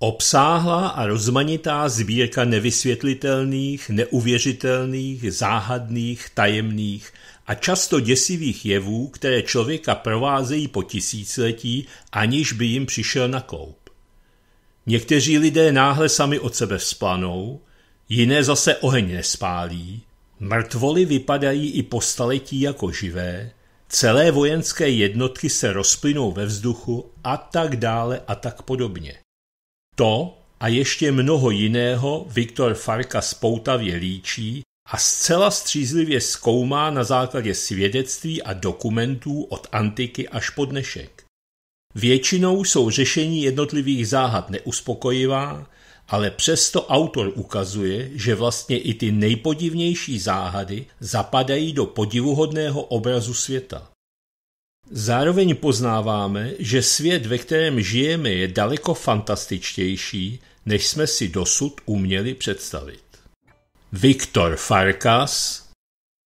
Obsáhlá a rozmanitá sbírka nevysvětlitelných, neuvěřitelných, záhadných, tajemných a často děsivých jevů, které člověka provázejí po tisíciletí, aniž by jim přišel na koup. Někteří lidé náhle sami od sebe vzplanou, jiné zase oheň nespálí, mrtvoli vypadají i po staletí jako živé, celé vojenské jednotky se rozplynou ve vzduchu a tak dále a tak podobně. To a ještě mnoho jiného Viktor Farka spoutavě líčí a zcela střízlivě zkoumá na základě svědectví a dokumentů od antiky až po dnešek. Většinou jsou řešení jednotlivých záhad neuspokojivá, ale přesto autor ukazuje, že vlastně i ty nejpodivnější záhady zapadají do podivuhodného obrazu světa. Zároveň poznáváme, že svět, ve kterém žijeme, je daleko fantastičtější, než jsme si dosud uměli představit. Viktor Farkas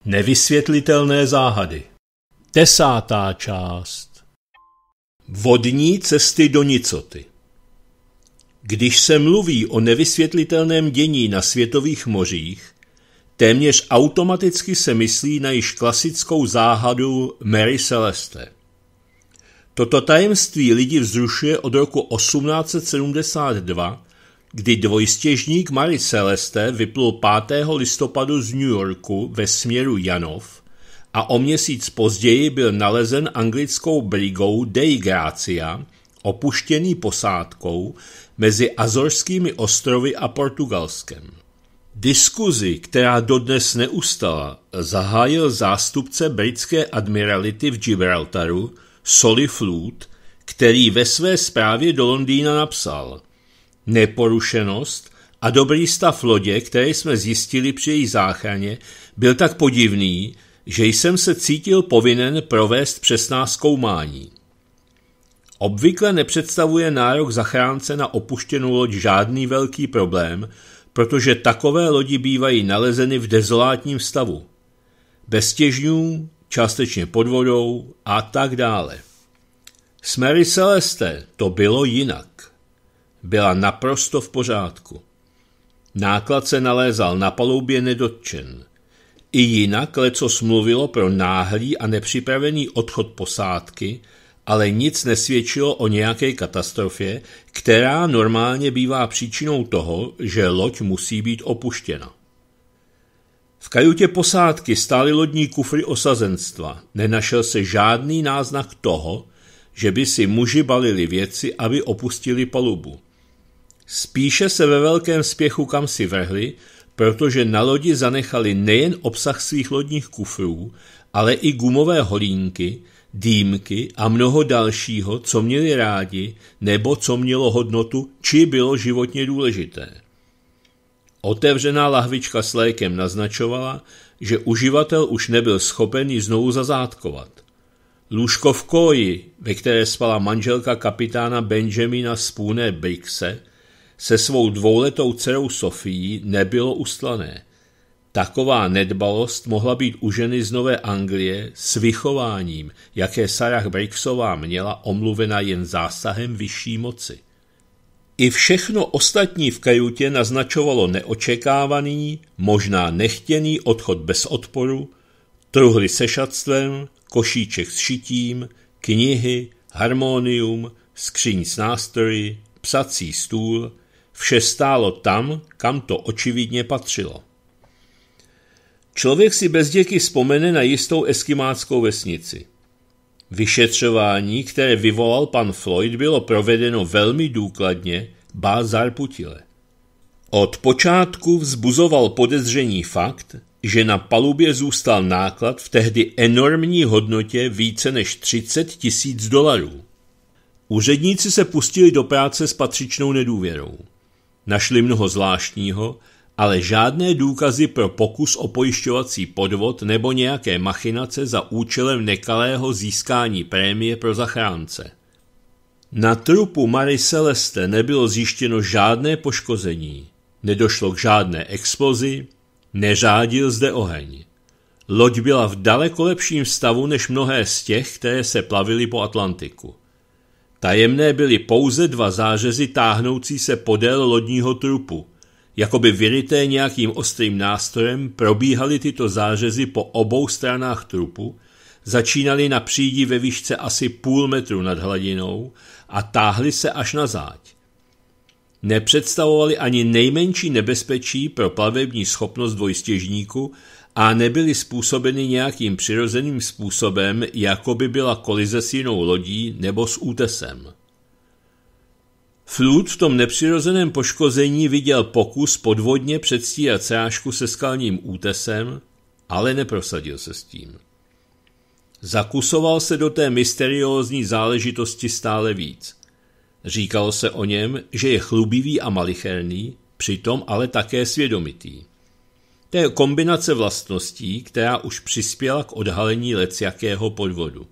Nevysvětlitelné záhady Desátá část Vodní cesty do nicoty Když se mluví o nevysvětlitelném dění na světových mořích, Téměř automaticky se myslí na již klasickou záhadu Mary Celeste. Toto tajemství lidi vzrušuje od roku 1872, kdy dvojstěžník Mary Celeste vyplul 5. listopadu z New Yorku ve směru Janov a o měsíc později byl nalezen anglickou brigou Dei Gracia, opuštěný posádkou mezi Azorskými ostrovy a Portugalskem. Diskuzi, která dodnes neustala, zahájil zástupce britské admirality v Gibraltaru Soli Flood, který ve své zprávě do Londýna napsal Neporušenost a dobrý stav lodě, který jsme zjistili při její záchraně, byl tak podivný, že jsem se cítil povinen provést přesná zkoumání. Obvykle nepředstavuje nárok zachránce na opuštěnou loď žádný velký problém, protože takové lodi bývají nalezeny v dezolátním stavu, bez těžňů, částečně pod vodou a tak dále. S Mary Celeste to bylo jinak. Byla naprosto v pořádku. Náklad se nalézal na paloubě nedotčen. I jinak leco smluvilo pro náhlý a nepřipravený odchod posádky ale nic nesvědčilo o nějaké katastrofě, která normálně bývá příčinou toho, že loď musí být opuštěna. V kajutě posádky stály lodní kufry osazenstva. Nenašel se žádný náznak toho, že by si muži balili věci, aby opustili palubu. Spíše se ve velkém spěchu kam si vrhli, protože na lodi zanechali nejen obsah svých lodních kufrů, ale i gumové holínky, dýmky a mnoho dalšího, co měli rádi, nebo co mělo hodnotu, či bylo životně důležité. Otevřená lahvička s lékem naznačovala, že uživatel už nebyl schopen ji znovu zazátkovat. Lůžko v koji, ve které spala manželka kapitána Benjamina Spooner Brixe, se svou dvouletou dcerou Sofií nebylo ustlané – Taková nedbalost mohla být u ženy z Nové Anglie s vychováním, jaké Sarah Briggsová měla omluvena jen zásahem vyšší moci. I všechno ostatní v kajutě naznačovalo neočekávaný, možná nechtěný odchod bez odporu, truhly se šatstvem, košíček s šitím, knihy, harmonium, skříň s nástroji, psací stůl, vše stálo tam, kam to očividně patřilo. Člověk si bez děky vzpomene na jistou eskimáckou vesnici. Vyšetřování, které vyvolal pan Floyd, bylo provedeno velmi důkladně, bá zarputile. Od počátku vzbuzoval podezření fakt, že na palubě zůstal náklad v tehdy enormní hodnotě více než 30 tisíc dolarů. Úředníci se pustili do práce s patřičnou nedůvěrou. Našli mnoho zvláštního, ale žádné důkazy pro pokus o pojišťovací podvod nebo nějaké machinace za účelem nekalého získání prémie pro zachránce. Na trupu Marie Celeste nebylo zjištěno žádné poškození, nedošlo k žádné explozi, neřádil zde oheň. Loď byla v daleko lepším stavu než mnohé z těch, které se plavily po Atlantiku. Tajemné byly pouze dva zářezy táhnoucí se podél lodního trupu, Jakoby vyryté nějakým ostrým nástrojem probíhaly tyto zářezy po obou stranách trupu, začínaly na přídi ve výšce asi půl metru nad hladinou a táhly se až na záď. Nepředstavovali ani nejmenší nebezpečí pro plavební schopnost dvojstěžníku a nebyly způsobeny nějakým přirozeným způsobem, jako by byla kolize s jinou lodí nebo s útesem. Flut v tom nepřirozeném poškození viděl pokus podvodně předstírat srážku se skalním útesem, ale neprosadil se s tím. Zakusoval se do té mysteriózní záležitosti stále víc. Říkalo se o něm, že je chlubivý a malicherný, přitom ale také svědomitý. To je kombinace vlastností, která už přispěla k odhalení lecjakého podvodu.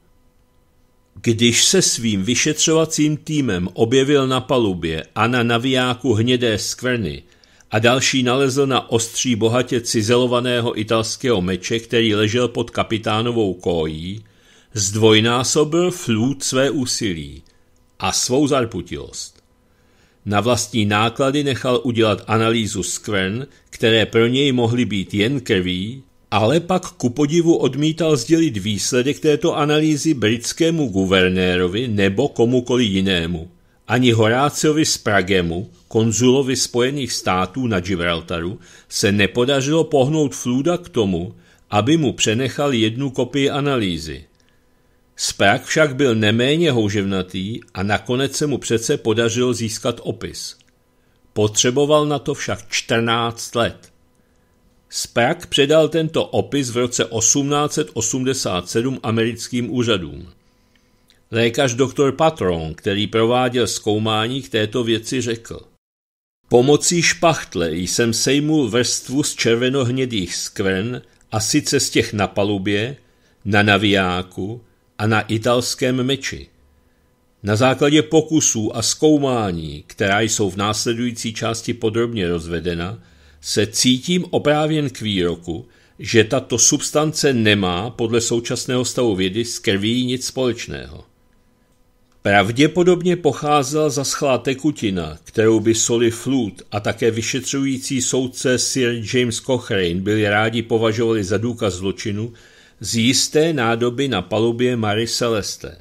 Když se svým vyšetřovacím týmem objevil na palubě a na navijáku hnědé skvrny a další nalezl na ostří bohatě cizelovaného italského meče, který ležel pod kapitánovou kojí, zdvojnásobil flůd své úsilí a svou zarputilost. Na vlastní náklady nechal udělat analýzu skvrn, které pro něj mohly být jen krví, ale pak ku podivu odmítal sdělit výsledek této analýzy britskému guvernérovi nebo komukoli jinému. Ani Horáciovi z Pragemu, konzulovi Spojených států na Gibraltaru, se nepodařilo pohnout Fluda k tomu, aby mu přenechal jednu kopii analýzy. Sprak však byl neméně houževnatý a nakonec se mu přece podařilo získat opis. Potřeboval na to však 14 let. Sprak předal tento opis v roce 1887 americkým úřadům. Lékař doktor Patron, který prováděl zkoumání k této věci, řekl. Pomocí špachtle jsem sejmul vrstvu z červenohnědých skvrn a sice z těch na palubě, na navijáku a na italském meči. Na základě pokusů a zkoumání, která jsou v následující části podrobně rozvedena, se cítím oprávěn k výroku, že tato substance nemá podle současného stavu vědy s krví nic společného. Pravděpodobně pocházela schlá tekutina, kterou by Soli Flut a také vyšetřující soudce Sir James Cochrane byli rádi považovali za důkaz zločinu, z jisté nádoby na palubě Mary Celeste.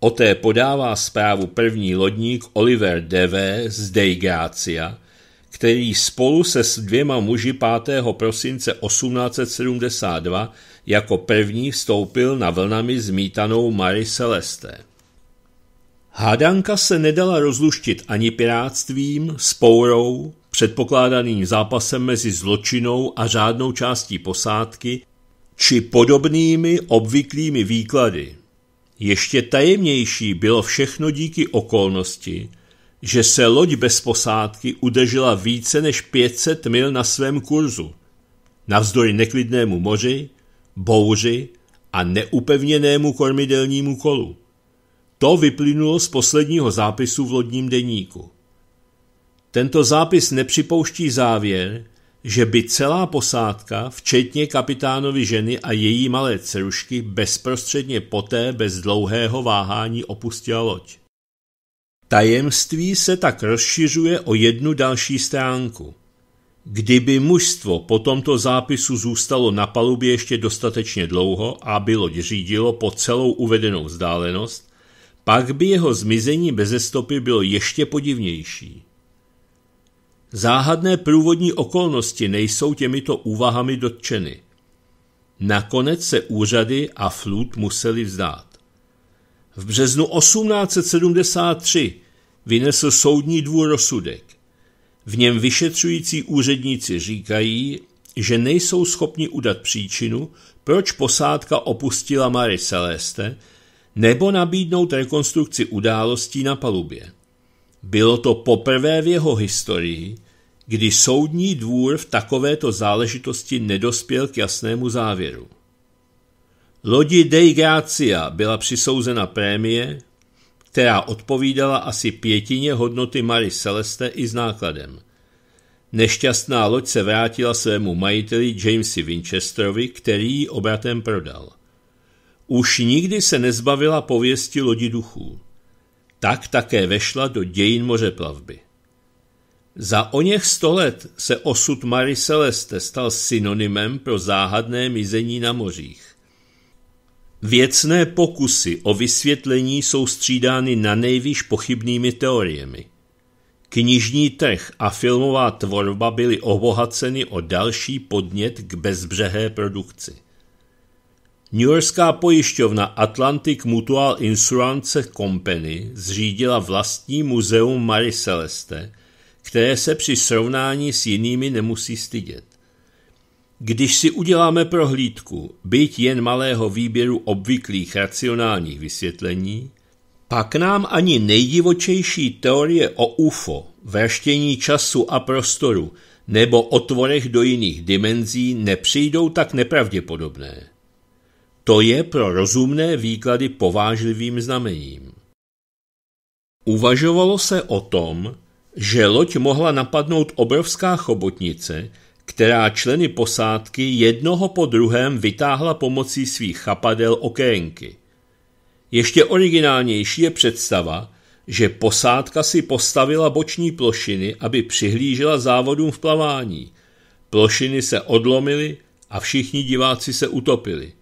O té podává zprávu první lodník Oliver D.V. z Dei Gracia, který spolu se s dvěma muži 5. prosince 1872 jako první vstoupil na vlnami zmítanou Marie Celeste. Hádanka se nedala rozluštit ani piráctvím, spourou, předpokládaným zápasem mezi zločinou a řádnou částí posádky či podobnými obvyklými výklady. Ještě tajemnější bylo všechno díky okolnosti, že se loď bez posádky udržela více než 500 mil na svém kurzu. Navzdory neklidnému moři, bouři a neupevněnému kormidelnímu kolu. To vyplynulo z posledního zápisu v lodním deníku. Tento zápis nepřipouští závěr, že by celá posádka, včetně kapitánovy ženy a její malé cerušky, bezprostředně poté bez dlouhého váhání opustila loď. Tajemství se tak rozšiřuje o jednu další stránku. Kdyby mužstvo po tomto zápisu zůstalo na palubě ještě dostatečně dlouho a bylo řídilo po celou uvedenou vzdálenost, pak by jeho zmizení beze stopy bylo ještě podivnější. Záhadné průvodní okolnosti nejsou těmito úvahami dotčeny. Nakonec se úřady a flut museli vzdát. V březnu 1873 vynesl soudní dvůr rozsudek. V něm vyšetřující úředníci říkají, že nejsou schopni udat příčinu, proč posádka opustila Marie Celeste, nebo nabídnout rekonstrukci událostí na palubě. Bylo to poprvé v jeho historii, kdy soudní dvůr v takovéto záležitosti nedospěl k jasnému závěru. Lodi Dei Grazia byla přisouzena prémie, která odpovídala asi pětině hodnoty Mary Celeste i s nákladem. Nešťastná loď se vrátila svému majiteli Jamesi Winchesterovi, který ji obratem prodal. Už nikdy se nezbavila pověsti lodi duchů. Tak také vešla do dějin mořeplavby. Za o něch sto let se osud Mary Celeste stal synonymem pro záhadné mizení na mořích. Věcné pokusy o vysvětlení jsou střídány na nejvýš pochybnými teoriemi. Knižní trh a filmová tvorba byly obohaceny o další podnět k bezbřehé produkci. Yorkská pojišťovna Atlantic Mutual Insurance Company zřídila vlastní muzeum Marie Celeste, které se při srovnání s jinými nemusí stydět. Když si uděláme prohlídku, byť jen malého výběru obvyklých racionálních vysvětlení, pak nám ani nejdivočejší teorie o UFO, vraštění času a prostoru nebo o tvorech do jiných dimenzí nepřijdou tak nepravděpodobné. To je pro rozumné výklady povážlivým znamením. Uvažovalo se o tom, že loď mohla napadnout obrovská chobotnice, která členy posádky jednoho po druhém vytáhla pomocí svých chapadel okénky. Ještě originálnější je představa, že posádka si postavila boční plošiny, aby přihlížela závodům v plavání. Plošiny se odlomily a všichni diváci se utopili.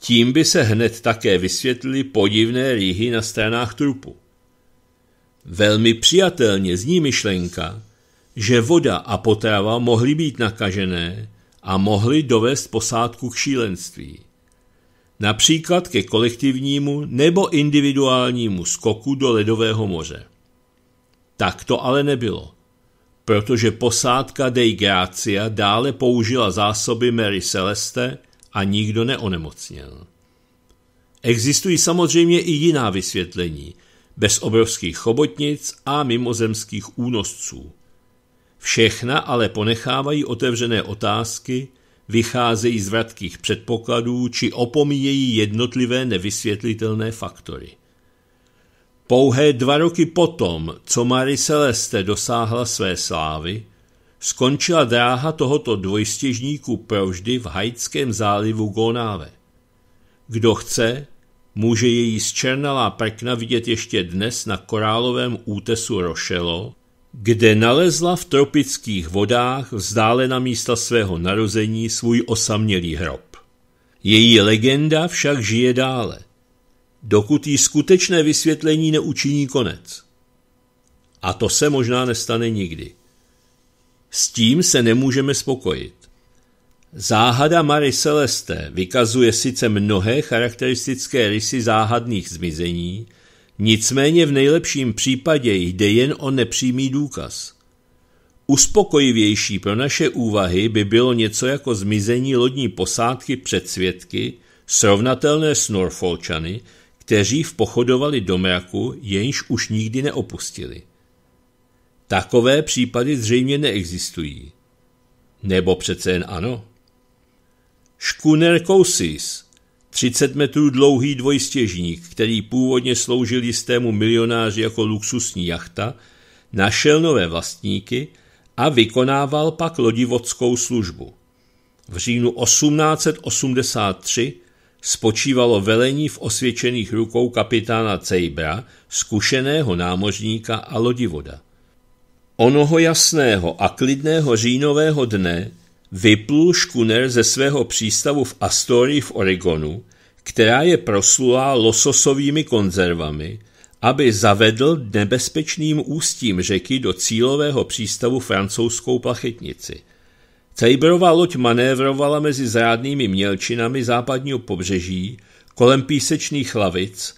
Tím by se hned také vysvětlili podivné rýhy na stranách trupu. Velmi přijatelně zní myšlenka, že voda a potrava mohly být nakažené a mohly dovést posádku k šílenství. Například ke kolektivnímu nebo individuálnímu skoku do ledového moře. Tak to ale nebylo, protože posádka Dei Gracia dále použila zásoby Mary Celeste a nikdo neonemocněl. Existují samozřejmě i jiná vysvětlení, bez obrovských chobotnic a mimozemských únosců – Všechna ale ponechávají otevřené otázky, vycházejí z vratkých předpokladů či opomíjejí jednotlivé nevysvětlitelné faktory. Pouhé dva roky potom, co Marie Celeste dosáhla své slávy, skončila dráha tohoto dvojstěžníku provždy v haitském zálivu Gonáve. Kdo chce, může její zčernalá prkna vidět ještě dnes na korálovém útesu Rošelo kde nalezla v tropických vodách vzdálena místa svého narození svůj osamělý hrob. Její legenda však žije dále, dokud jí skutečné vysvětlení neučiní konec. A to se možná nestane nikdy. S tím se nemůžeme spokojit. Záhada Marie Celeste vykazuje sice mnohé charakteristické rysy záhadných zmizení, Nicméně v nejlepším případě jde jen o nepřímý důkaz. Uspokojivější pro naše úvahy by bylo něco jako zmizení lodní posádky před svědky, srovnatelné s Norfolčany, kteří vpochodovali do mraku, jenž už nikdy neopustili. Takové případy zřejmě neexistují. Nebo přece jen ano? Škuner Kousis, 30 metrů dlouhý dvojstěžník, který původně sloužil jistému milionáři jako luxusní jachta, našel nové vlastníky a vykonával pak lodivodskou službu. V říjnu 1883 spočívalo velení v osvědčených rukou kapitána Cejbra, zkušeného námořníka a lodivoda. Onoho jasného a klidného říjnového dne vyplul škuner ze svého přístavu v Astorii v Oregonu, která je proslulá lososovými konzervami, aby zavedl nebezpečným ústím řeky do cílového přístavu francouzskou plachetnici. Cejbrová loď manévrovala mezi zrádnými mělčinami západního pobřeží, kolem písečných lavic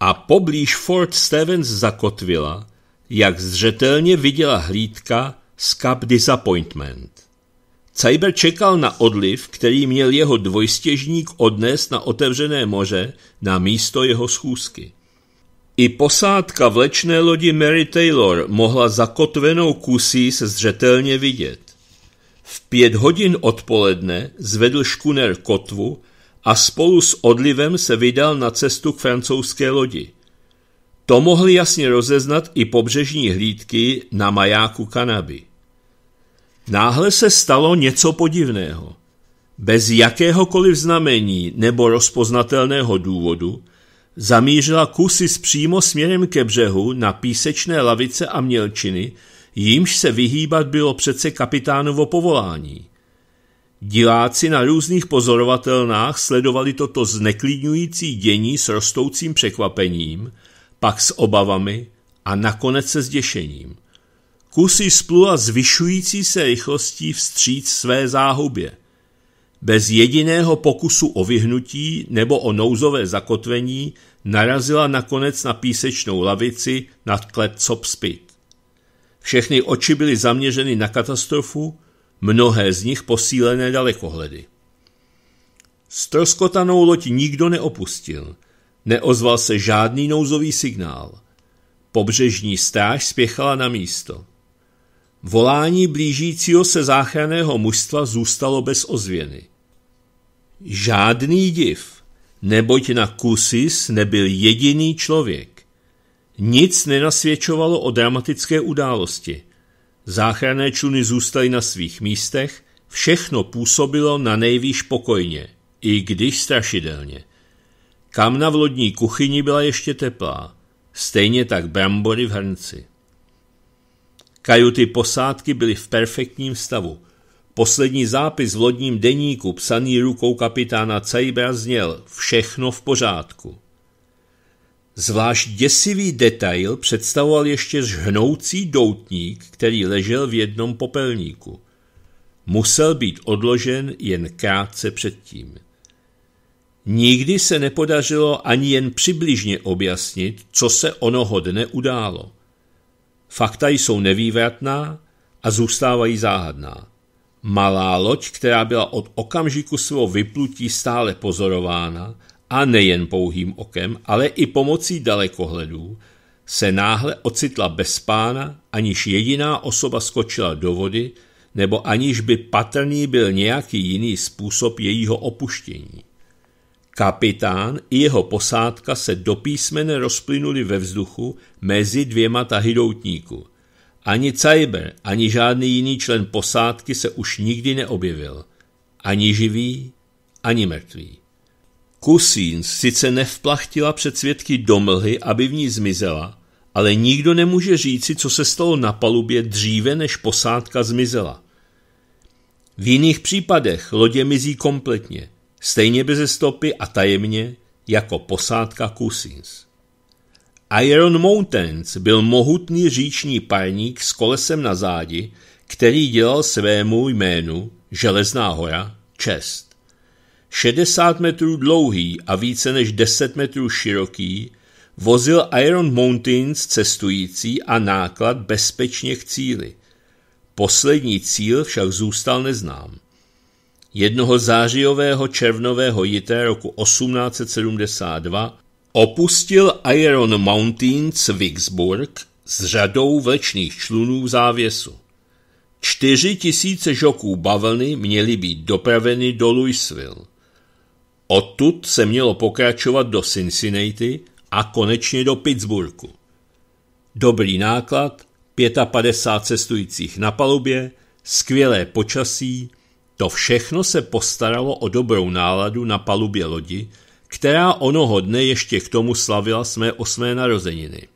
a poblíž Fort Stevens zakotvila, jak zřetelně viděla hlídka z Cap Disappointment. Cyber čekal na odliv, který měl jeho dvojstěžník odnést na otevřené moře na místo jeho schůzky. I posádka vlečné lodi Mary Taylor mohla zakotvenou kusí se zřetelně vidět. V pět hodin odpoledne zvedl škuner kotvu a spolu s odlivem se vydal na cestu k francouzské lodi. To mohli jasně rozeznat i pobřežní hlídky na majáku Kanaby. Náhle se stalo něco podivného. Bez jakéhokoliv znamení nebo rozpoznatelného důvodu zamířila Kusis přímo směrem ke břehu na písečné lavice a mělčiny, jimž se vyhýbat bylo přece kapitánovo povolání. Diláci na různých pozorovatelnách sledovali toto zneklidňující dění s rostoucím překvapením, pak s obavami a nakonec se zděšením. Kusy splula zvyšující se rychlostí vstříc své záhubě. Bez jediného pokusu o vyhnutí nebo o nouzové zakotvení narazila nakonec na písečnou lavici nad Kletcop Copspit. Všechny oči byly zaměřeny na katastrofu, mnohé z nich posílené dalekohledy. Stroskotanou loď nikdo neopustil, neozval se žádný nouzový signál. Pobřežní stráž spěchala na místo. Volání blížícího se záchranného mužstva zůstalo bez ozvěny. Žádný div, neboť na Kusis nebyl jediný člověk. Nic nenasvědčovalo o dramatické události. Záchranné čluny zůstaly na svých místech, všechno působilo na nejvýš pokojně, i když strašidelně. Kamna v lodní kuchyni byla ještě teplá, stejně tak brambory v hrnci. Kajuty posádky byly v perfektním stavu. Poslední zápis v lodním deníku, psaný rukou kapitána Cajbra, zněl všechno v pořádku. Zvlášť děsivý detail představoval ještě žhnoucí doutník, který ležel v jednom popelníku. Musel být odložen jen krátce předtím. Nikdy se nepodařilo ani jen přibližně objasnit, co se onoho dne událo. Fakta jsou nevývratná a zůstávají záhadná. Malá loď, která byla od okamžiku svého vyplutí stále pozorována, a nejen pouhým okem, ale i pomocí dalekohledů, se náhle ocitla bez pána, aniž jediná osoba skočila do vody, nebo aniž by patrný byl nějaký jiný způsob jejího opuštění. Kapitán i jeho posádka se do písmene rozplynuli ve vzduchu mezi dvěma tahy doutníku. Ani Cajber, ani žádný jiný člen posádky se už nikdy neobjevil. Ani živý, ani mrtvý. Kusín sice nevplachtila před svědky do mlhy, aby v ní zmizela, ale nikdo nemůže říci, co se stalo na palubě dříve, než posádka zmizela. V jiných případech lodě mizí kompletně stejně bez stopy a tajemně jako posádka Cousins. Iron Mountains byl mohutný říční parník s kolesem na zádi, který dělal svému jménu Železná hora čest. 60 metrů dlouhý a více než 10 metrů široký vozil Iron Mountains cestující a náklad bezpečně k cíli. Poslední cíl však zůstal neznám. Jednoho zářijového červnového jité roku 1872 opustil Iron Mountains Vicksburg s řadou vlečných člunů v závěsu. Čtyři tisíce žoků bavlny měly být dopraveny do Louisville. Odtud se mělo pokračovat do Cincinnati a konečně do Pittsburghu. Dobrý náklad, 55 cestujících na palubě, skvělé počasí – to všechno se postaralo o dobrou náladu na palubě lodi, která onoho dne ještě k tomu slavila své osmé narozeniny.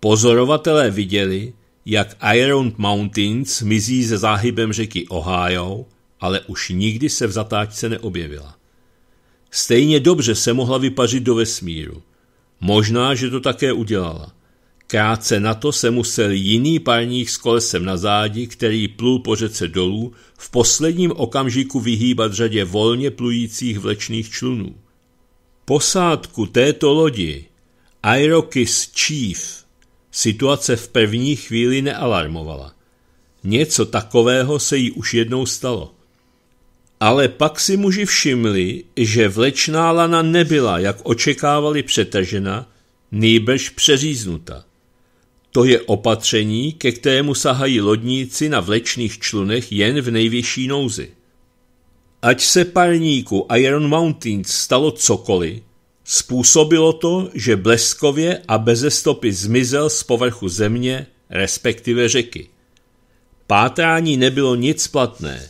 Pozorovatelé viděli, jak Iron Mountains mizí ze záhybem řeky Ohio, ale už nikdy se v zatáčce neobjevila. Stejně dobře se mohla vypařit do vesmíru. Možná, že to také udělala. Krátce na to se musel jiný parník s kolesem na zádi, který plul po řece dolů, v posledním okamžiku vyhýbat řadě volně plujících vlečných člunů. Posádku této lodi Irokis Chief situace v první chvíli nealarmovala. Něco takového se jí už jednou stalo. Ale pak si muži všimli, že vlečná lana nebyla, jak očekávali, přetažena, nýbrž přeříznuta. To je opatření, ke kterému sahají lodníci na vlečných člunech jen v nejvyšší nouzi. Ať se parníku Iron Mountains stalo cokoliv, způsobilo to, že bleskově a beze stopy zmizel z povrchu země, respektive řeky. Pátrání nebylo nic platné.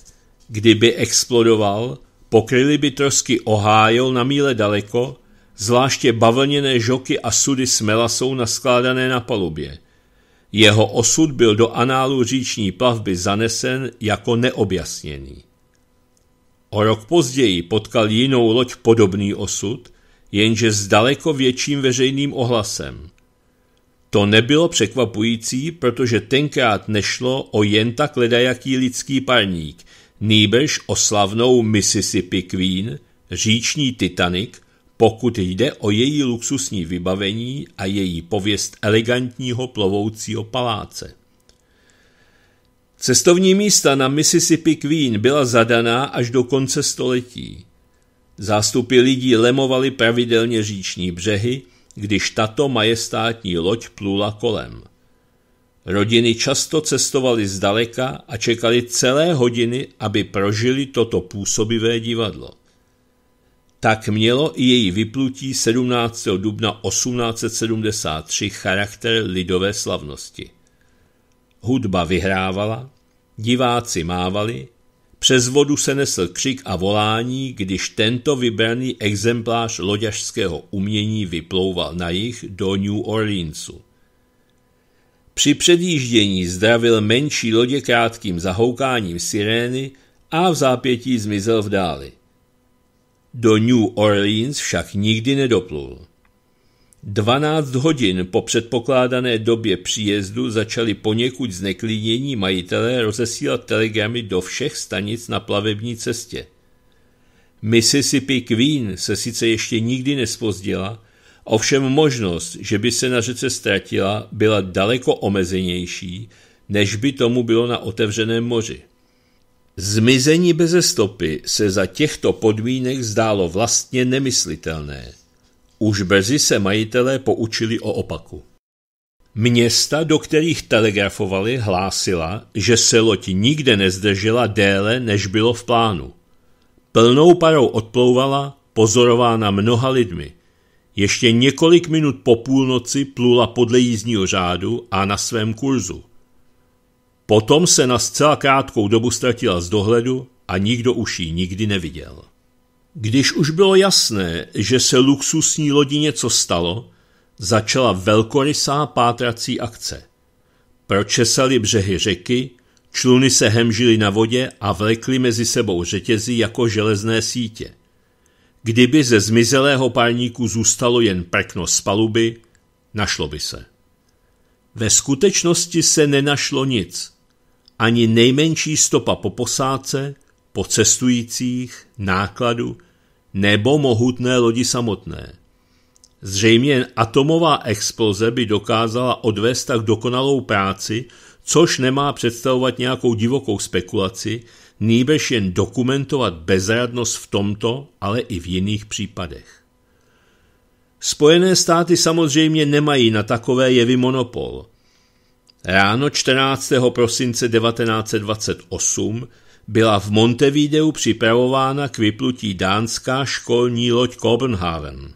Kdyby explodoval, pokryly by trosky Ohio na míle daleko, zvláště bavlněné žoky a sudy s melasou naskládané na palubě – jeho osud byl do análu říční plavby zanesen jako neobjasněný. O rok později potkal jinou loď podobný osud, jenže s daleko větším veřejným ohlasem. To nebylo překvapující, protože tenkrát nešlo o jen tak ledajaký lidský parník, nýbrž o slavnou Mississippi Queen, říční Titanic – pokud jde o její luxusní vybavení a její pověst elegantního plovoucího paláce. Cestovní místa na Mississippi Queen byla zadaná až do konce století. Zástupy lidí lemovaly pravidelně říční břehy, když tato majestátní loď plula kolem. Rodiny často cestovaly zdaleka a čekali celé hodiny, aby prožili toto působivé divadlo tak mělo i její vyplutí 17. dubna 1873 charakter lidové slavnosti. Hudba vyhrávala, diváci mávali, přes vodu se nesl křik a volání, když tento vybraný exemplář loďařského umění vyplouval na jich do New Orleansu. Při předjíždění zdravil menší lodě krátkým zahoukáním sirény a v zápětí zmizel v dáli. Do New Orleans však nikdy nedoplul. 12 hodin po předpokládané době příjezdu začali poněkud zneklínění majitelé rozesílat telegramy do všech stanic na plavební cestě. Mississippi Queen se sice ještě nikdy nespozdila, ovšem možnost, že by se na řece ztratila, byla daleko omezenější, než by tomu bylo na otevřeném moři. Zmizení beze stopy se za těchto podmínek zdálo vlastně nemyslitelné. Už brzy se majitelé poučili o opaku. Města, do kterých telegrafovali, hlásila, že se loď nikde nezdržela déle, než bylo v plánu. Plnou parou odplouvala, pozorována mnoha lidmi. Ještě několik minut po půlnoci plula podle jízdního řádu a na svém kurzu. Potom se na zcela krátkou dobu ztratila z dohledu a nikdo už ji nikdy neviděl. Když už bylo jasné, že se luxusní lodi něco stalo, začala velkorysá pátrací akce. Pročesali břehy řeky, čluny se hemžily na vodě a vlekly mezi sebou řetězy jako železné sítě. Kdyby ze zmizelého párníku zůstalo jen prkno z paluby, našlo by se. Ve skutečnosti se nenašlo nic – ani nejmenší stopa po posádce, po cestujících, nákladu nebo mohutné lodi samotné. Zřejmě atomová exploze by dokázala odvést tak dokonalou práci, což nemá představovat nějakou divokou spekulaci, nýbež jen dokumentovat bezradnost v tomto, ale i v jiných případech. Spojené státy samozřejmě nemají na takové jevy monopol – Ráno 14. prosince 1928 byla v Montevideu připravována k vyplutí dánská školní loď Copenhagen.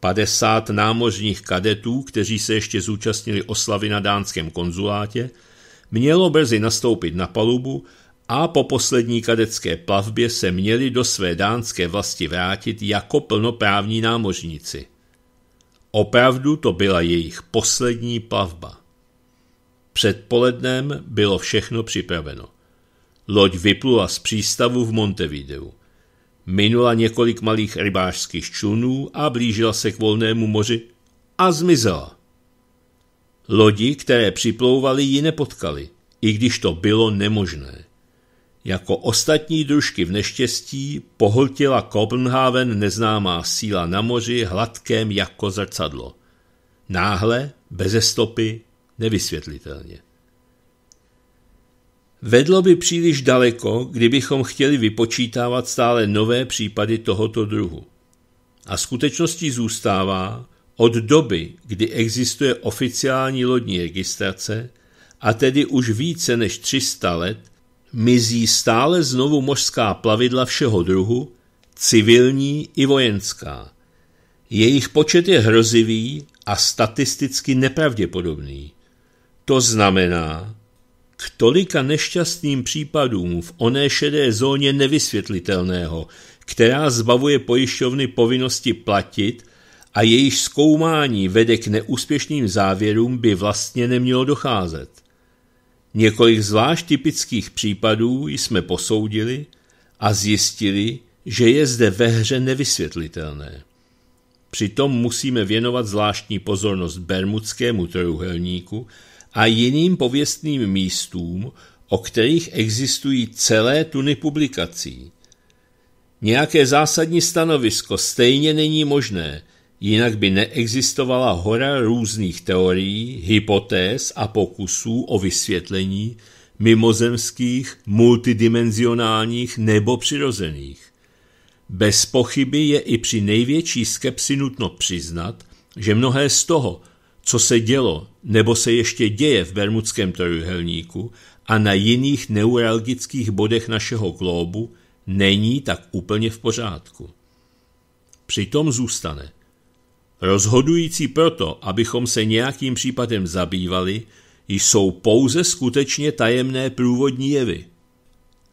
50 námořních kadetů, kteří se ještě zúčastnili oslavy na dánském konzulátě, mělo brzy nastoupit na palubu a po poslední kadecké plavbě se měli do své dánské vlasti vrátit jako plnoprávní námořníci. Opravdu to byla jejich poslední plavba. Před polednem bylo všechno připraveno. Loď vyplula z přístavu v Montevideu. Minula několik malých rybářských člunů a blížila se k volnému moři a zmizela. Lodi, které připlouvaly, ji nepotkali, i když to bylo nemožné. Jako ostatní družky v neštěstí pohltila Kopenhaven neznámá síla na moři hladkém jako zrcadlo. Náhle, beze stopy, nevysvětlitelně. Vedlo by příliš daleko, kdybychom chtěli vypočítávat stále nové případy tohoto druhu. A skutečností zůstává od doby, kdy existuje oficiální lodní registrace, a tedy už více než 300 let, mizí stále znovu mořská plavidla všeho druhu, civilní i vojenská. Jejich počet je hrozivý a statisticky nepravděpodobný. To znamená, k tolika nešťastným případům v oné šedé zóně nevysvětlitelného, která zbavuje pojišťovny povinnosti platit a jejíž zkoumání vede k neúspěšným závěrům by vlastně nemělo docházet. Několik zvlášť typických případů jsme posoudili a zjistili, že je zde ve hře nevysvětlitelné. Přitom musíme věnovat zvláštní pozornost Bermudskému trojuhelníku, a jiným pověstným místům, o kterých existují celé tuny publikací. Nějaké zásadní stanovisko stejně není možné, jinak by neexistovala hora různých teorií, hypotéz a pokusů o vysvětlení mimozemských, multidimenzionálních nebo přirozených. Bez pochyby je i při největší skepsi nutno přiznat, že mnohé z toho, co se dělo nebo se ještě děje v Bermudském trojuhelníku a na jiných neuralgických bodech našeho globu, není tak úplně v pořádku. Přitom zůstane. Rozhodující proto, abychom se nějakým případem zabývali, jsou pouze skutečně tajemné průvodní jevy.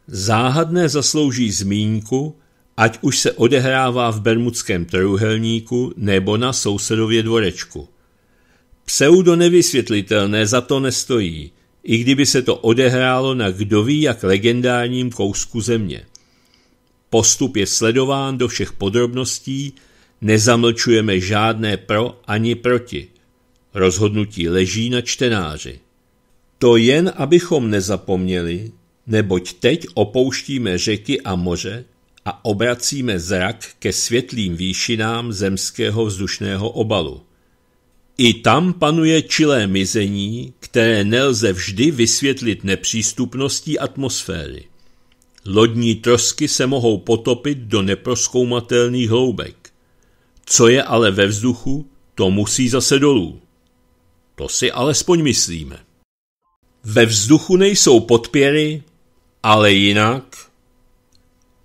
Záhadné zaslouží zmínku, ať už se odehrává v Bermudském trojuhelníku nebo na sousedově dvorečku. Pseudo nevysvětlitelné za to nestojí, i kdyby se to odehrálo na kdo ví jak legendárním kousku země. Postup je sledován do všech podrobností, nezamlčujeme žádné pro ani proti. Rozhodnutí leží na čtenáři. To jen abychom nezapomněli, neboť teď opouštíme řeky a moře a obracíme zrak ke světlým výšinám zemského vzdušného obalu. I tam panuje čilé mizení, které nelze vždy vysvětlit nepřístupností atmosféry. Lodní trosky se mohou potopit do neproskoumatelných hloubek. Co je ale ve vzduchu, to musí zase dolů. To si alespoň myslíme. Ve vzduchu nejsou podpěry, ale jinak.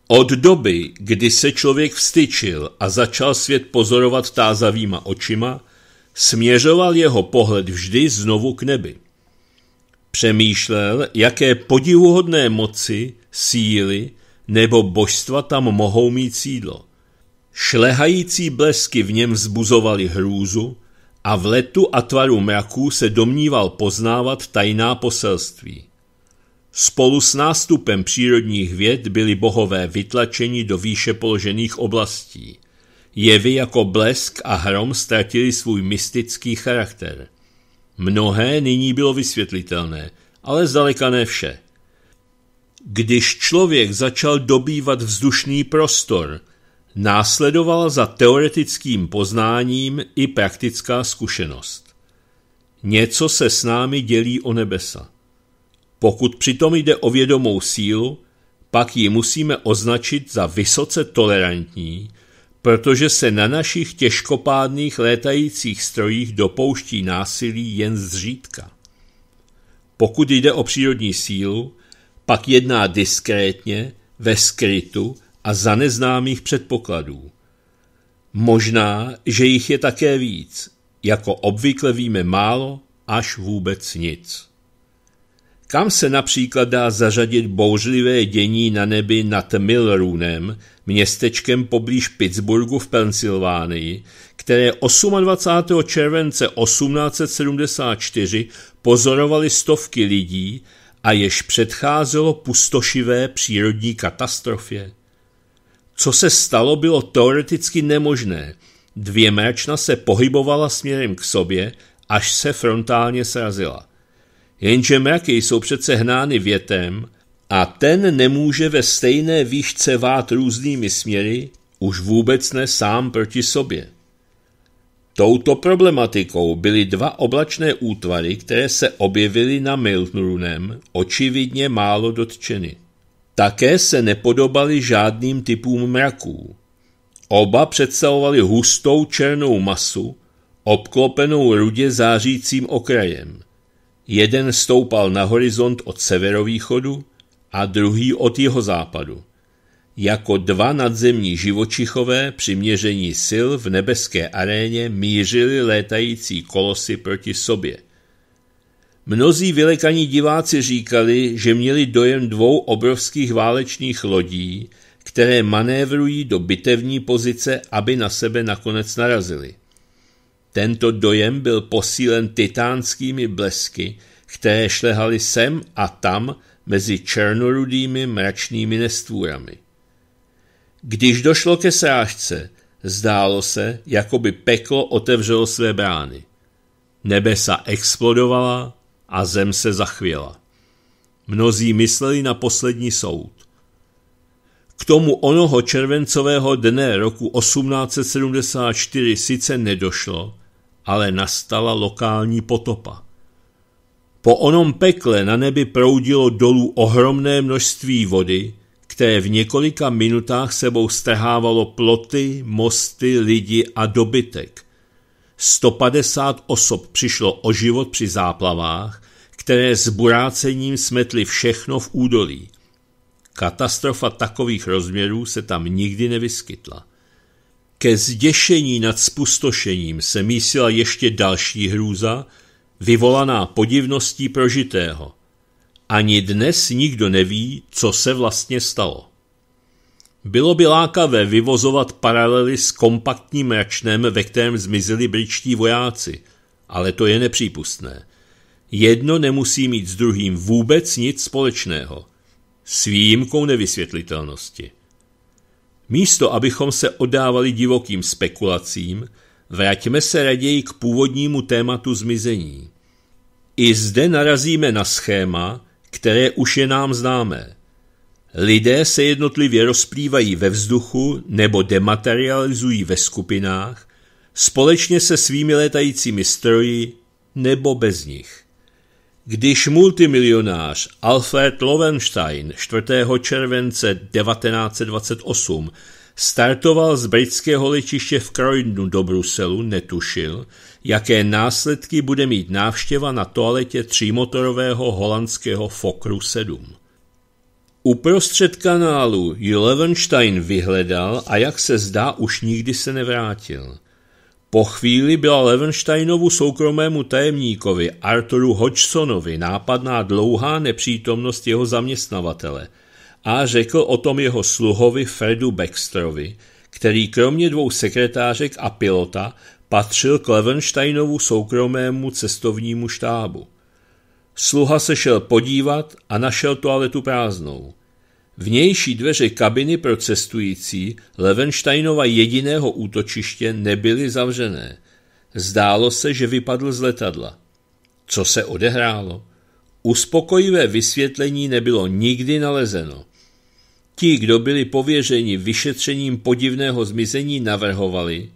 Od doby, kdy se člověk vstyčil a začal svět pozorovat tázavýma očima, směřoval jeho pohled vždy znovu k nebi. Přemýšlel, jaké podivuhodné moci, síly nebo božstva tam mohou mít sídlo. Šlehající blesky v něm vzbuzovaly hrůzu a v letu a tvaru mraků se domníval poznávat tajná poselství. Spolu s nástupem přírodních věd byli bohové vytlačeni do výše položených oblastí jevy jako blesk a hrom ztratili svůj mystický charakter. Mnohé nyní bylo vysvětlitelné, ale zdaleka ne vše. Když člověk začal dobývat vzdušný prostor, následovala za teoretickým poznáním i praktická zkušenost. Něco se s námi dělí o nebesa. Pokud přitom jde o vědomou sílu, pak ji musíme označit za vysoce tolerantní, protože se na našich těžkopádných létajících strojích dopouští násilí jen zřídka. Pokud jde o přírodní sílu, pak jedná diskrétně, ve skrytu a za neznámých předpokladů. Možná, že jich je také víc, jako obvykle víme málo až vůbec nic. Kam se například dá zařadit bouřlivé dění na nebi nad Milrunem, městečkem poblíž Pittsburghu v Pensylvánii, které 28. července 1874 pozorovali stovky lidí a jež předcházelo pustošivé přírodní katastrofě. Co se stalo, bylo teoreticky nemožné. Dvě mračna se pohybovala směrem k sobě, až se frontálně srazila jenže mraky jsou přece hnány větem a ten nemůže ve stejné výšce vát různými směry, už vůbec ne sám proti sobě. Touto problematikou byly dva oblačné útvary, které se objevily na Miltnurunem, očividně málo dotčeny. Také se nepodobaly žádným typům mraků. Oba představovali hustou černou masu, obklopenou rudě zářícím okrajem – Jeden stoupal na horizont od severovýchodu a druhý od jeho západu. Jako dva nadzemní živočichové při měření sil v nebeské aréně mířili létající kolosy proti sobě. Mnozí vylekaní diváci říkali, že měli dojem dvou obrovských válečných lodí, které manévrují do bitevní pozice, aby na sebe nakonec narazili. Tento dojem byl posílen titánskými blesky, které šlehaly sem a tam mezi černorudými mračnými nestvůrami. Když došlo ke srážce, zdálo se, jako by peklo otevřelo své brány. Nebesa explodovala a zem se zachvěla. Mnozí mysleli na poslední soud. K tomu onoho červencového dne roku 1874 sice nedošlo, ale nastala lokální potopa. Po onom pekle na nebi proudilo dolů ohromné množství vody, které v několika minutách sebou strhávalo ploty, mosty, lidi a dobytek. 150 osob přišlo o život při záplavách, které s burácením smetly všechno v údolí. Katastrofa takových rozměrů se tam nikdy nevyskytla. Ke zděšení nad spustošením se mísila ještě další hrůza, vyvolaná podivností prožitého. Ani dnes nikdo neví, co se vlastně stalo. Bylo by lákavé vyvozovat paralely s kompaktním mračnem, ve kterém zmizeli britští vojáci, ale to je nepřípustné. Jedno nemusí mít s druhým vůbec nic společného, s výjimkou nevysvětlitelnosti. Místo, abychom se odávali divokým spekulacím, vraťme se raději k původnímu tématu zmizení. I zde narazíme na schéma, které už je nám známé. Lidé se jednotlivě rozplývají ve vzduchu nebo dematerializují ve skupinách, společně se svými létajícími stroji nebo bez nich. Když multimilionář Alfred Lovenstein 4. července 1928 startoval z britského letiště v Krojdnu do Bruselu, netušil, jaké následky bude mít návštěva na toaletě třímotorového holandského Fokru 7. Uprostřed kanálu ji Levenstein vyhledal a jak se zdá, už nikdy se nevrátil – po chvíli byla Levensteinovu soukromému tajemníkovi Arturu Hodgsonovi nápadná dlouhá nepřítomnost jeho zaměstnavatele a řekl o tom jeho sluhovi Fredu Baxterovi, který kromě dvou sekretářek a pilota patřil k Levensteinovu soukromému cestovnímu štábu. Sluha se šel podívat a našel toaletu prázdnou. Vnější dveře kabiny pro cestující Levensteinova jediného útočiště nebyly zavřené. Zdálo se, že vypadl z letadla. Co se odehrálo? Uspokojivé vysvětlení nebylo nikdy nalezeno. Ti, kdo byli pověřeni vyšetřením podivného zmizení, navrhovali,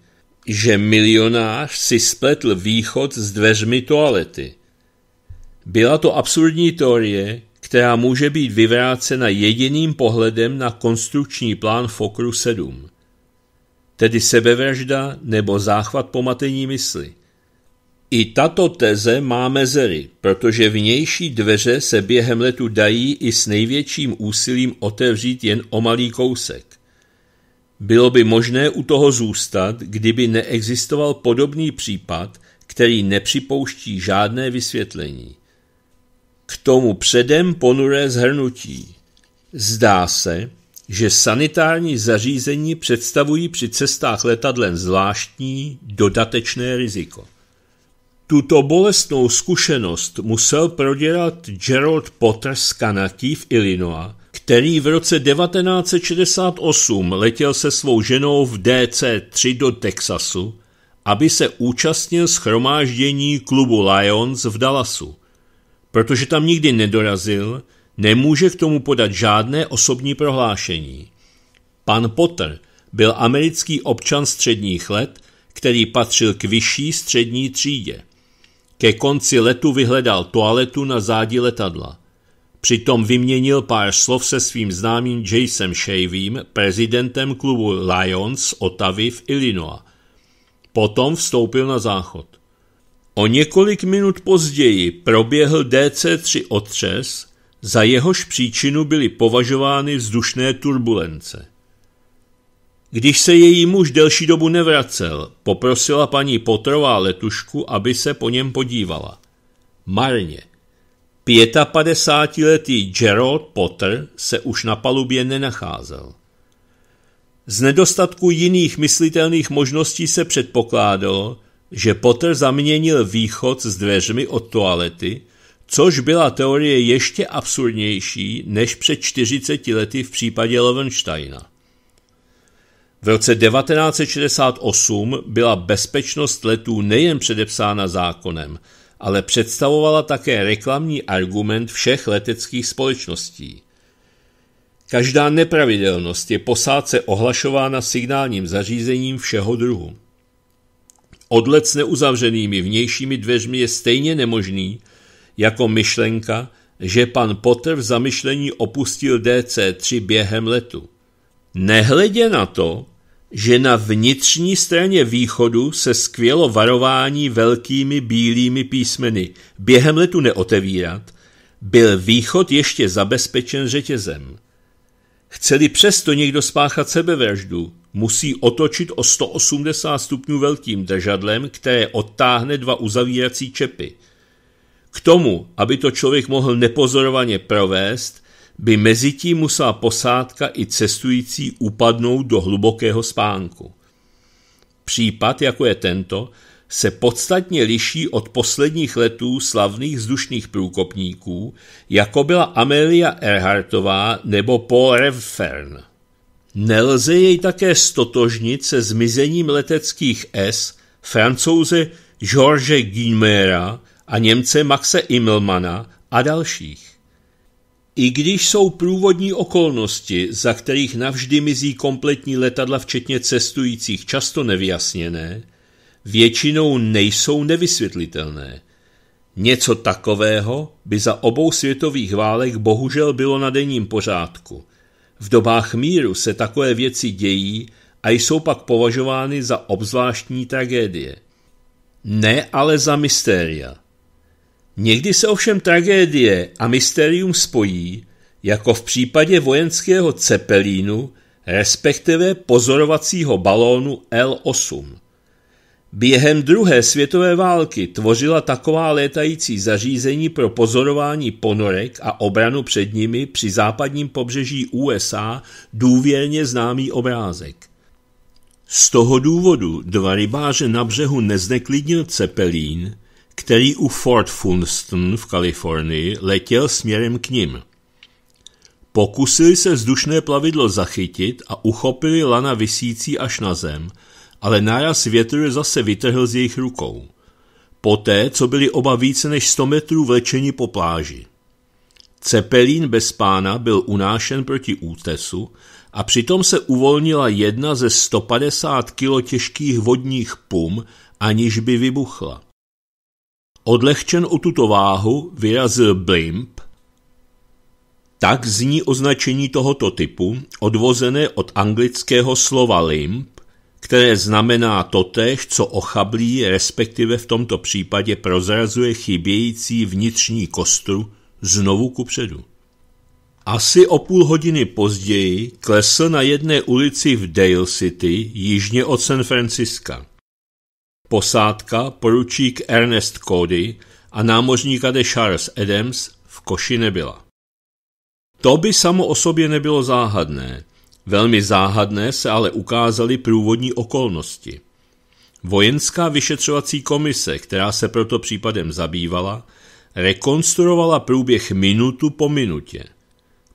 že milionář si spletl východ s dveřmi toalety. Byla to absurdní teorie, která může být vyvrácena jediným pohledem na konstrukční plán Fokru 7, tedy sebevražda nebo záchvat pomatení mysli. I tato teze má mezery, protože vnější dveře se během letu dají i s největším úsilím otevřít jen o malý kousek. Bylo by možné u toho zůstat, kdyby neexistoval podobný případ, který nepřipouští žádné vysvětlení tomu předem ponuré zhrnutí. Zdá se, že sanitární zařízení představují při cestách letadlem zvláštní dodatečné riziko. Tuto bolestnou zkušenost musel prodělat Gerald Potter z Kanaky v Illinois, který v roce 1968 letěl se svou ženou v DC-3 do Texasu, aby se účastnil schromáždění klubu Lions v Dallasu – protože tam nikdy nedorazil, nemůže k tomu podat žádné osobní prohlášení. Pan Potter byl americký občan středních let, který patřil k vyšší střední třídě. Ke konci letu vyhledal toaletu na zádi letadla. Přitom vyměnil pár slov se svým známým Jasem Shavem, prezidentem klubu Lions z Otavy v Illinois. Potom vstoupil na záchod. O několik minut později proběhl DC-3 otřes, za jehož příčinu byly považovány vzdušné turbulence. Když se její muž delší dobu nevracel, poprosila paní Potrová letušku, aby se po něm podívala. Marně. 55-letý Gerald Potter se už na palubě nenacházel. Z nedostatku jiných myslitelných možností se předpokládalo, že Potter zaměnil východ s dveřmi od toalety, což byla teorie ještě absurdnější než před 40 lety v případě Lovensteina. V roce 1968 byla bezpečnost letů nejen předepsána zákonem, ale představovala také reklamní argument všech leteckých společností. Každá nepravidelnost je posádce ohlašována signálním zařízením všeho druhu. Odlet s neuzavřenými vnějšími dveřmi je stejně nemožný, jako myšlenka, že pan Potter v zamyšlení opustil DC-3 během letu. Nehledě na to, že na vnitřní straně východu se skvělo varování velkými bílými písmeny během letu neotevírat, byl východ ještě zabezpečen řetězem. Chceli přesto někdo spáchat sebevraždu, musí otočit o 180 stupňů velkým držadlem, které odtáhne dva uzavírací čepy. K tomu, aby to člověk mohl nepozorovaně provést, by mezi tím musela posádka i cestující upadnout do hlubokého spánku. Případ, jako je tento, se podstatně liší od posledních letů slavných vzdušných průkopníků, jako byla Amelia Earhartová nebo Paul Revfern. Nelze jej také stotožnit se zmizením leteckých S francouze Georges Guimera a Němce Maxe Immelmana a dalších. I když jsou průvodní okolnosti, za kterých navždy mizí kompletní letadla včetně cestujících často nevyjasněné, většinou nejsou nevysvětlitelné. Něco takového by za obou světových válek bohužel bylo na denním pořádku – v dobách míru se takové věci dějí a jsou pak považovány za obzvláštní tragédie. Ne ale za mystéria. Někdy se ovšem tragédie a mystérium spojí, jako v případě vojenského cepelínu, respektive pozorovacího balónu L8. Během druhé světové války tvořila taková létající zařízení pro pozorování ponorek a obranu před nimi při západním pobřeží USA důvěrně známý obrázek. Z toho důvodu dva rybáře na břehu nezneklidnil Cepelín, který u Fort Funston v Kalifornii letěl směrem k ním. Pokusili se vzdušné plavidlo zachytit a uchopili lana vysící až na zem – ale náraz větr zase vytrhl z jejich rukou. Poté, co byli oba více než 100 metrů vlečeni po pláži. Cepelín bez pána byl unášen proti útesu a přitom se uvolnila jedna ze 150 kilo těžkých vodních pum, aniž by vybuchla. Odlehčen o tuto váhu vyrazil blimp, tak zní označení tohoto typu, odvozené od anglického slova limp, které znamená totéž, co ochablí, respektive v tomto případě prozrazuje chybějící vnitřní kostru znovu kupředu. Asi o půl hodiny později klesl na jedné ulici v Dale City, jižně od San Francisca. Posádka, poručík Ernest Cody a námořní de Charles Adams v koši nebyla. To by samo o sobě nebylo záhadné, Velmi záhadné se ale ukázaly průvodní okolnosti. Vojenská vyšetřovací komise, která se proto případem zabývala, rekonstruovala průběh minutu po minutě.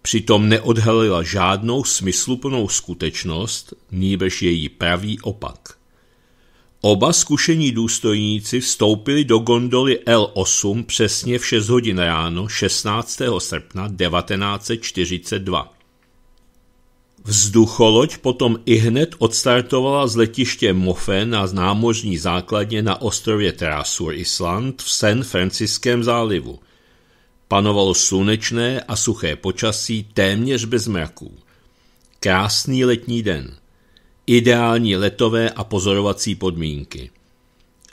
Přitom neodhalila žádnou smysluplnou skutečnost, nýbrž její pravý opak. Oba zkušení důstojníci vstoupili do gondoly L8 přesně v 6 hodin ráno 16. srpna 1942. Vzducholoď potom i hned odstartovala z letiště Mofe na námořní základně na ostrově Terasur Island v San Franciském zálivu. Panovalo slunečné a suché počasí téměř bez mraků. Krásný letní den. Ideální letové a pozorovací podmínky.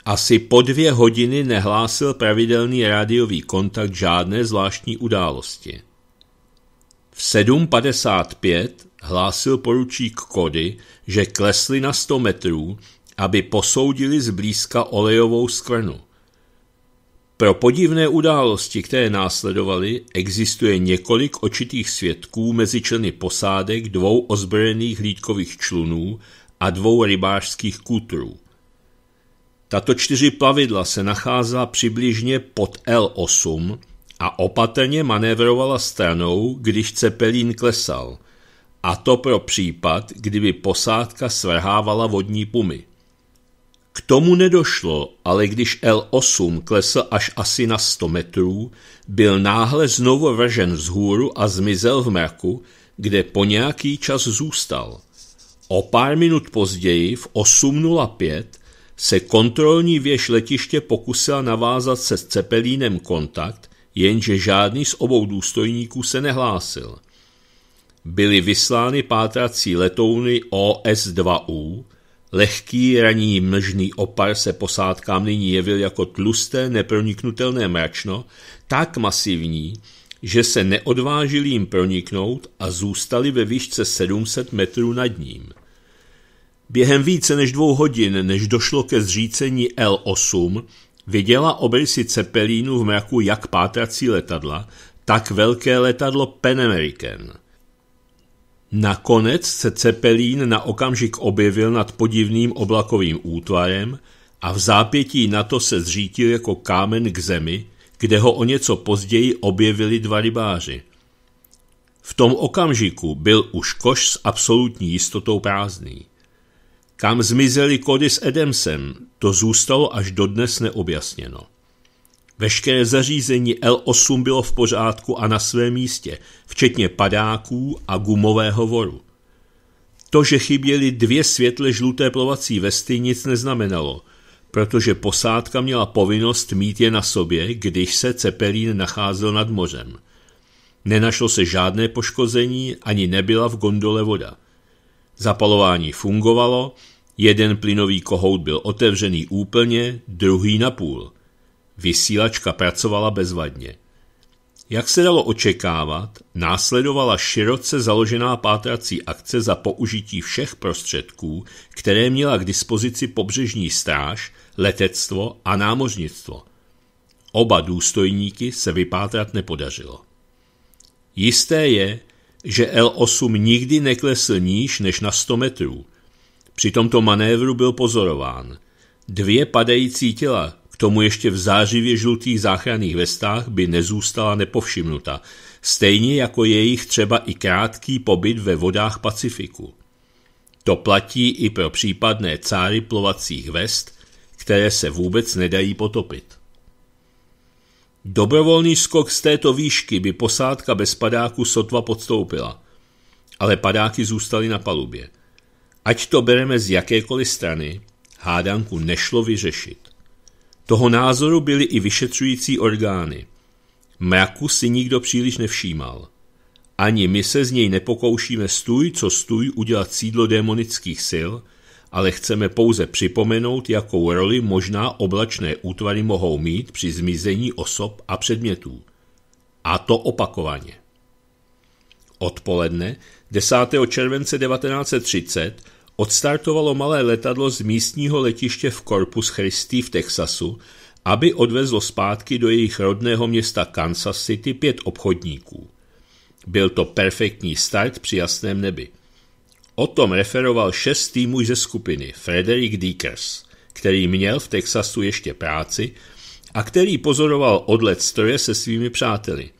Asi po dvě hodiny nehlásil pravidelný rádiový kontakt žádné zvláštní události. V 7.55 hlásil poručík Kody, že klesli na 100 metrů, aby posoudili zblízka olejovou skvrnu. Pro podivné události, které následovaly, existuje několik očitých svědků mezi členy posádek dvou ozbrojených hlídkových člunů a dvou rybářských kutrů. Tato čtyři plavidla se nacházela přibližně pod L8 a opatrně manévrovala stranou, když cepelín klesal – a to pro případ, kdyby posádka svrhávala vodní pumy. K tomu nedošlo, ale když L8 klesl až asi na 100 metrů, byl náhle znovu vržen vzhůru a zmizel v mraku, kde po nějaký čas zůstal. O pár minut později, v 8.05, se kontrolní věž letiště pokusila navázat se s Cepelínem kontakt, jenže žádný z obou důstojníků se nehlásil – byly vyslány pátrací letouny OS-2U, lehký raní mlžný opar se posádkám nyní jevil jako tlusté neproniknutelné mračno, tak masivní, že se neodvážili jim proniknout a zůstali ve výšce 700 metrů nad ním. Během více než dvou hodin, než došlo ke zřícení L-8, viděla obrysy Cepelínu v mraku jak pátrací letadla, tak velké letadlo Pan American – Nakonec se Cepelín na okamžik objevil nad podivným oblakovým útvarem a v zápětí na to se zřítil jako kámen k zemi, kde ho o něco později objevili dva rybáři. V tom okamžiku byl už koš s absolutní jistotou prázdný. Kam zmizeli kody s Edemsem, to zůstalo až dodnes neobjasněno. Veškeré zařízení L8 bylo v pořádku a na svém místě, včetně padáků a gumového voru. To, že chyběly dvě světle žluté plovací vesty, nic neznamenalo, protože posádka měla povinnost mít je na sobě, když se Cepelín nacházel nad mořem. Nenašlo se žádné poškození, ani nebyla v gondole voda. Zapalování fungovalo, jeden plynový kohout byl otevřený úplně, druhý napůl. Vysílačka pracovala bezvadně. Jak se dalo očekávat, následovala široce založená pátrací akce za použití všech prostředků, které měla k dispozici pobřežní stráž, letectvo a námořnictvo. Oba důstojníky se vypátrat nepodařilo. Jisté je, že L8 nikdy neklesl níž než na 100 metrů. Při tomto manévru byl pozorován. Dvě padající těla tomu ještě v zářivě žlutých záchranných vestách by nezůstala nepovšimnuta, stejně jako jejich třeba i krátký pobyt ve vodách Pacifiku. To platí i pro případné cáry plovacích vest, které se vůbec nedají potopit. Dobrovolný skok z této výšky by posádka bez padáku sotva podstoupila, ale padáky zůstaly na palubě. Ať to bereme z jakékoliv strany, hádanku nešlo vyřešit. Toho názoru byly i vyšetřující orgány. Mraku si nikdo příliš nevšímal. Ani my se z něj nepokoušíme stůj co stůj udělat sídlo démonických sil, ale chceme pouze připomenout, jakou roli možná oblačné útvary mohou mít při zmizení osob a předmětů. A to opakovaně. Odpoledne 10. července 1930 odstartovalo malé letadlo z místního letiště v Corpus Christi v Texasu, aby odvezlo zpátky do jejich rodného města Kansas City pět obchodníků. Byl to perfektní start při jasném nebi. O tom referoval šest týmů ze skupiny Frederick Deakers, který měl v Texasu ještě práci a který pozoroval odlet stroje se svými přáteli –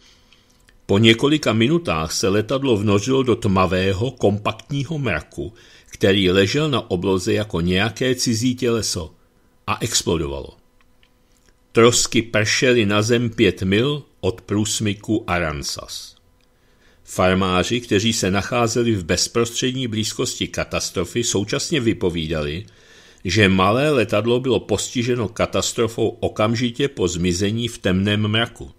po několika minutách se letadlo vnořilo do tmavého, kompaktního mraku, který ležel na obloze jako nějaké cizí těleso a explodovalo. Trosky pršely na zem pět mil od průsmyku Aransas. Farmáři, kteří se nacházeli v bezprostřední blízkosti katastrofy, současně vypovídali, že malé letadlo bylo postiženo katastrofou okamžitě po zmizení v temném mraku.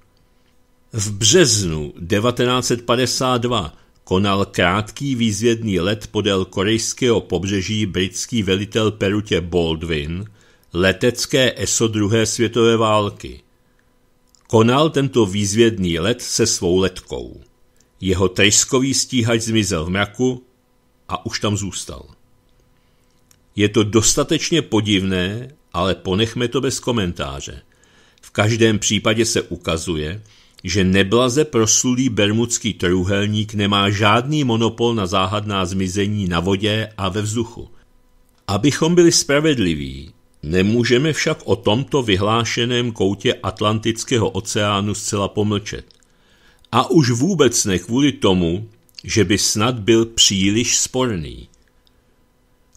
V březnu 1952 konal krátký výzvědný let podél korejského pobřeží britský velitel Perutě Baldwin, letecké ESO druhé světové války. Konal tento výzvědný let se svou letkou. Jeho tryskový stíhač zmizel v mraku a už tam zůstal. Je to dostatečně podivné, ale ponechme to bez komentáře. V každém případě se ukazuje, že neblaze proslulý bermudský trůhelník nemá žádný monopol na záhadná zmizení na vodě a ve vzduchu. Abychom byli spravedliví, nemůžeme však o tomto vyhlášeném koutě Atlantického oceánu zcela pomlčet. A už vůbec ne kvůli tomu, že by snad byl příliš sporný.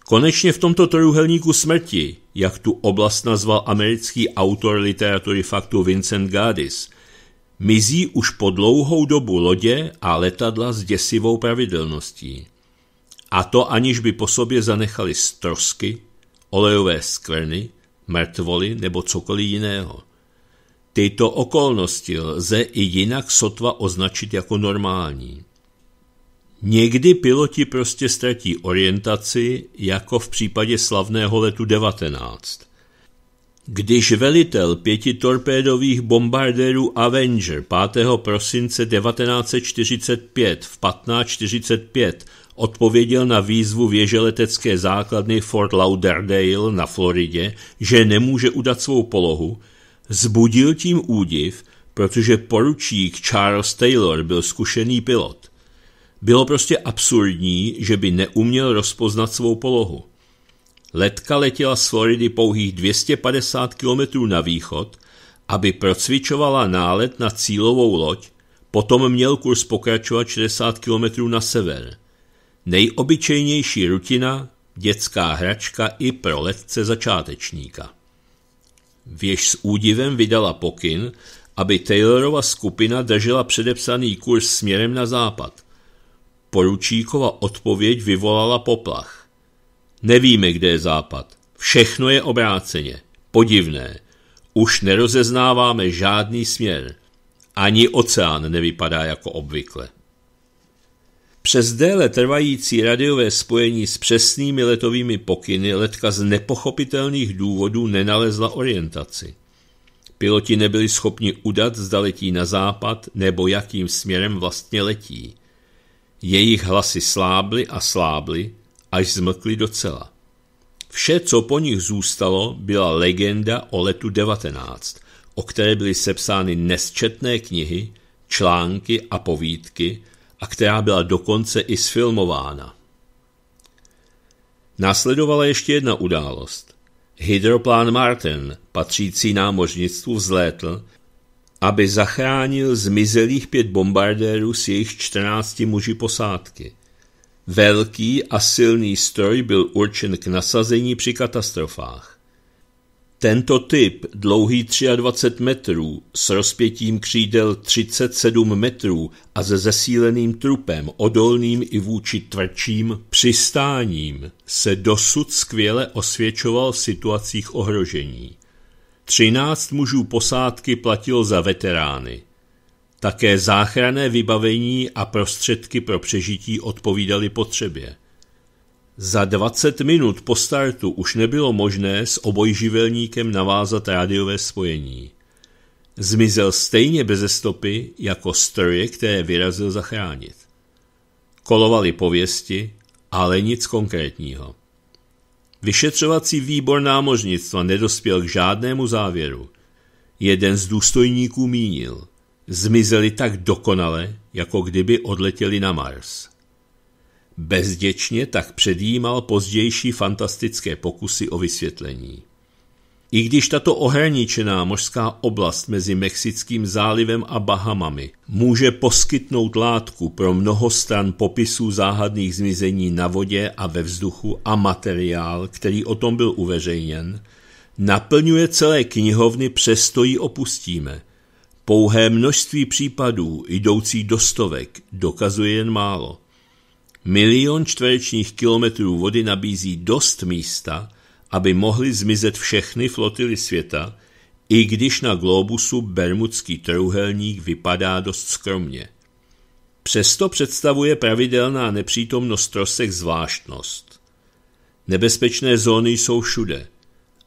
Konečně v tomto trůhelníku smrti, jak tu oblast nazval americký autor literatury faktu Vincent Gaddis – mizí už po dlouhou dobu lodě a letadla s děsivou pravidelností. A to aniž by po sobě zanechali strosky, olejové skvrny, mrtvoly nebo cokoliv jiného. Tyto okolnosti lze i jinak sotva označit jako normální. Někdy piloti prostě ztratí orientaci, jako v případě slavného letu 19. Když velitel pěti torpédových bombardérů Avenger 5. prosince 1945 v 15.45 odpověděl na výzvu věže letecké základny Fort Lauderdale na Floridě, že nemůže udat svou polohu, zbudil tím údiv, protože poručík Charles Taylor byl zkušený pilot. Bylo prostě absurdní, že by neuměl rozpoznat svou polohu. Letka letěla z Floridy pouhých 250 km na východ, aby procvičovala nálet na cílovou loď, potom měl kurz pokračovat 60 km na sever. Nejobyčejnější rutina, dětská hračka i pro letce začátečníka. Věž s údivem vydala pokyn, aby Taylorova skupina držela předepsaný kurz směrem na západ. Poručíkova odpověď vyvolala poplach. Nevíme, kde je západ. Všechno je obráceně. Podivné. Už nerozeznáváme žádný směr. Ani oceán nevypadá jako obvykle. Přes déle trvající radiové spojení s přesnými letovými pokyny letka z nepochopitelných důvodů nenalezla orientaci. Piloti nebyli schopni udat, zda letí na západ nebo jakým směrem vlastně letí. Jejich hlasy slábly a slábly, až zmlkli docela. Vše, co po nich zůstalo, byla legenda o letu 19, o které byly sepsány nesčetné knihy, články a povídky a která byla dokonce i sfilmována. Následovala ještě jedna událost. Hydroplán Martin, patřící námořnictvu, vzlétl, aby zachránil zmizelých pět bombardérů s jejich 14 muži posádky – Velký a silný stroj byl určen k nasazení při katastrofách. Tento typ, dlouhý 23 metrů, s rozpětím křídel 37 metrů a se zesíleným trupem, odolným i vůči tvrdším přistáním, se dosud skvěle osvědčoval v situacích ohrožení. 13 mužů posádky platilo za veterány. Také záchranné vybavení a prostředky pro přežití odpovídaly potřebě. Za 20 minut po startu už nebylo možné s obojživelníkem navázat rádiové spojení. Zmizel stejně beze stopy jako stroje, které vyrazil zachránit. Kolovali pověsti, ale nic konkrétního. Vyšetřovací výbor námořnictva nedospěl k žádnému závěru. Jeden z důstojníků mínil. Zmizeli tak dokonale, jako kdyby odletěli na Mars. Bezděčně tak předjímal pozdější fantastické pokusy o vysvětlení. I když tato ohraničená mořská oblast mezi Mexickým zálivem a Bahamami může poskytnout látku pro mnoho stran popisů záhadných zmizení na vodě a ve vzduchu a materiál, který o tom byl uveřejněn, naplňuje celé knihovny, přesto ji opustíme – Pouhé množství případů, jdoucí do stovek, dokazuje jen málo. Milion čtverečních kilometrů vody nabízí dost místa, aby mohly zmizet všechny flotily světa, i když na globusu bermudský trouhelník vypadá dost skromně. Přesto představuje pravidelná nepřítomnost trosek zvláštnost. Nebezpečné zóny jsou všude,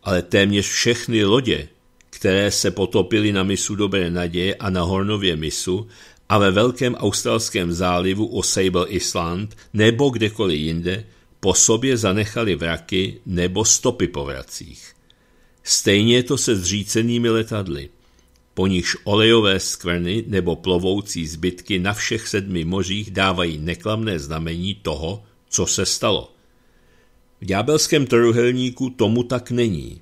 ale téměř všechny lodě které se potopily na misu Dobré naděje a na Hornově misu a ve velkém australském zálivu o Sable Island nebo kdekoliv jinde, po sobě zanechali vraky nebo stopy po vracích. Stejně je to se zřícenými letadly. Po nichž olejové skvrny nebo plovoucí zbytky na všech sedmi mořích dávají neklamné znamení toho, co se stalo. V ďábelském trojuhelníku tomu tak není.